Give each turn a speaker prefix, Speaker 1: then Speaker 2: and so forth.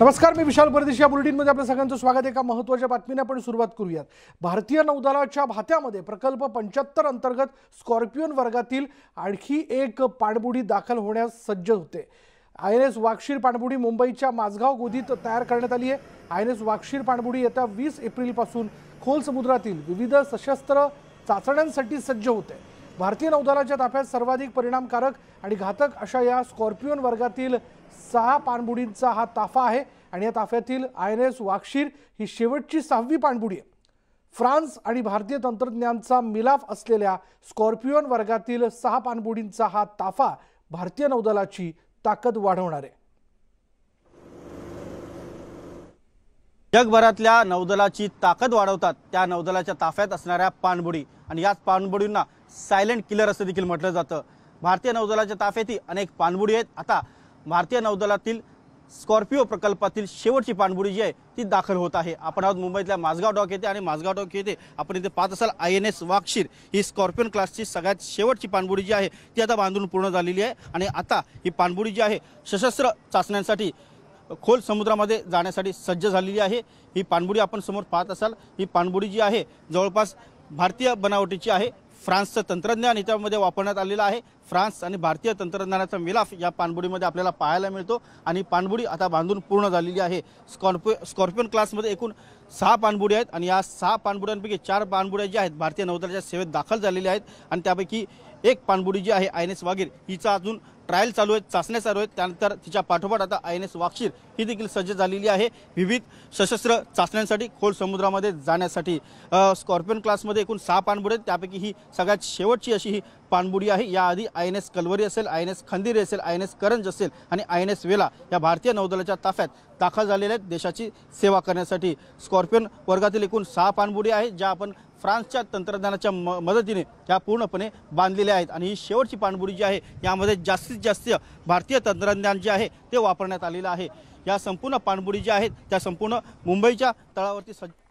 Speaker 1: नमस्कार मी विशाल परदेशी या बुलेटिनमध्ये आपल्या सगळ्यांचं स्वागत एका महत्त्वाच्या बातमीने आपण सुरुवात करूयात भारतीय नौदलाच्या भात्यामध्ये प्रकल्प पंच्याहत्तर अंतर्गत स्कॉर्पियोन वर्गातील आणखी एक पाणबुडी दाखल होण्यास सज्ज होते आय एन एस वाक्षीर पाणबुडी मुंबईच्या माझगाव गोदीत तयार करण्यात आली आहे आय एन एस वाक्षीर पाणबुडी येत्या वीस एप्रिलपासून खोल समुद्रातील विविध सशस्त्र चाचण्यांसाठी सज्ज होते भारतीय नौदलाच्या ताफ्यात सर्वाधिक परिणामकारक आणि घातक अशा या स्कॉर्पिओन वर्गातील सहा पाणबुडींचा हा ताफा आहे आणि या ताफ्यातील आय एन एस वाक्षीर ही शेवटची सहावी पाणबुडी आहे फ्रान्स आणि भारतीय तंत्रज्ञांचा मिलाफ असलेल्या स्कॉर्पिओन वर्गातील सहा पाणबुडींचा हा ताफा भारतीय नौदलाची ताकद वाढवणार आहे
Speaker 2: जगभरातल्या नौदलाची ताकद वाढवतात त्या नौदलाच्या ताफ्यात असणाऱ्या पाणबुडी आणि याच पाणबुडींना सायलेंट किलर असं देखील म्हटलं जातं भारतीय नौदलाच्या ताफ्यातही अनेक पाणबुडी आहेत आता भारतीय नौदलातील स्कॉर्पिओ प्रकल्पातील शेवटची पाणबुडी जी आहे ती दाखल होत आहे आपण आहोत मुंबईतल्या माझगाव डॉक येथे आणि माझगाव डॉक येथे आपण इथे पाहत असाल आय एन एस वाक्शीर ही स्कॉर्पियन क्लासची सगळ्यात शेवटची पाणबुडी जी आहे ती आता बांधून पूर्ण झालेली आहे आणि आता ही पाणबुडी जी आहे सशस्त्र चाचण्यांसाठी खोल समुद्रामध्ये जाण्यासाठी सज्ज झालेली आहे ही पाणबुडी आपण समोर पाहत असाल ही पाणबुडी जी आहे जवळपास भारतीय बनावटीची आहे फ्रान्सचं तंत्रज्ञान याच्यामध्ये वापरण्यात आलेलं आहे फ्रान्स आणि भारतीय तंत्रज्ञानाचा मिलाफ या पाणबुडीमध्ये आपल्याला पाहायला मिळतो आणि पाणबुडी आता बांधून पूर्ण झालेली आहे स्कॉर्पिओ स्कॉर्पिओन क्लासमध्ये एकूण सहा पाणबुडी आहेत आणि या सहा पाणबुड्यांपैकी चार पाणबुड्या ज्या आहेत भारतीय नौदलाच्या सेवेत दाखल झालेल्या आहेत आणि त्यापैकी एक पाणबुडी जी आहे आय एन एस वागीर हिचा अजून ट्रायल चालू आहेत चाचण्या चालू आहेत त्यानंतर तिच्या पाठोपाठ आता आय एन एस वाक्षीर ही देखील सज्ज झालेली आहे विविध सशस्त्र चाचण्यांसाठी खोल समुद्रामध्ये जाण्यासाठी स्कॉर्पियन क्लासमध्ये एकूण सहा पाणबुडी आहेत त्यापैकी ही सगळ्यात शेवटची अशी ही पाणबुडी आहे याआधी आय एन एस कलवरी असेल आय एन एस खंदिरी असेल आय एन एस करंज असेल आणि आय एन एस वेला या भारतीय नौदलाच्या ताफ्यात दाखल झालेल्या आहेत देशाची सेवा करण्यासाठी स्कॉर्पियन वर्गातील एकूण सहा पाणबुडी आहेत ज्या आपण फ्रान्सच्या तंत्रज्ञानाच्या म मदतीने ह्या पूर्णपणे बांधलेल्या आहेत आणि ही शेवटची पाणबुडी जी आहे यामध्ये जास्तीत जास्त भारतीय तंत्रज्ञान जे आहे ते वापरण्यात आलेलं आहे या संपूर्ण पाणबुडी ज्या आहेत त्या संपूर्ण मुंबईच्या तळावरती सज्ज